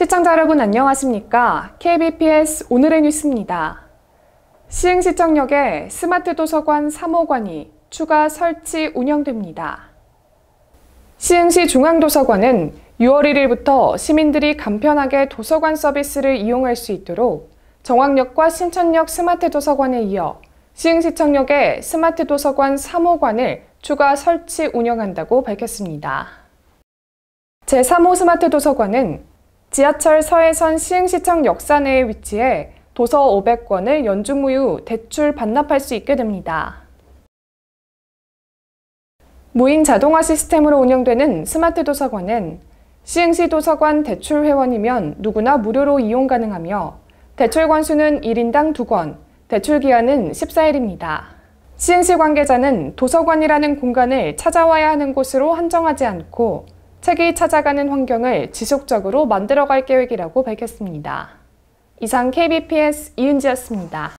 시청자 여러분 안녕하십니까? KBPS 오늘의 뉴스입니다. 시흥시청역에 스마트 도서관 3호관이 추가 설치 운영됩니다. 시흥시 중앙도서관은 6월 1일부터 시민들이 간편하게 도서관 서비스를 이용할 수 있도록 정학역과 신천역 스마트 도서관에 이어 시흥시청역에 스마트 도서관 3호관을 추가 설치 운영한다고 밝혔습니다. 제3호 스마트 도서관은 지하철 서해선 시흥시청 역사내에 위치해 도서 500권을 연중무휴 대출 반납할 수 있게 됩니다. 무인 자동화 시스템으로 운영되는 스마트 도서관은 시흥시 도서관 대출 회원이면 누구나 무료로 이용 가능하며 대출 권수는 1인당 2권, 대출 기한은 14일입니다. 시흥시 관계자는 도서관이라는 공간을 찾아와야 하는 곳으로 한정하지 않고 책이 찾아가는 환경을 지속적으로 만들어갈 계획이라고 밝혔습니다. 이상 KBPS 이은지였습니다.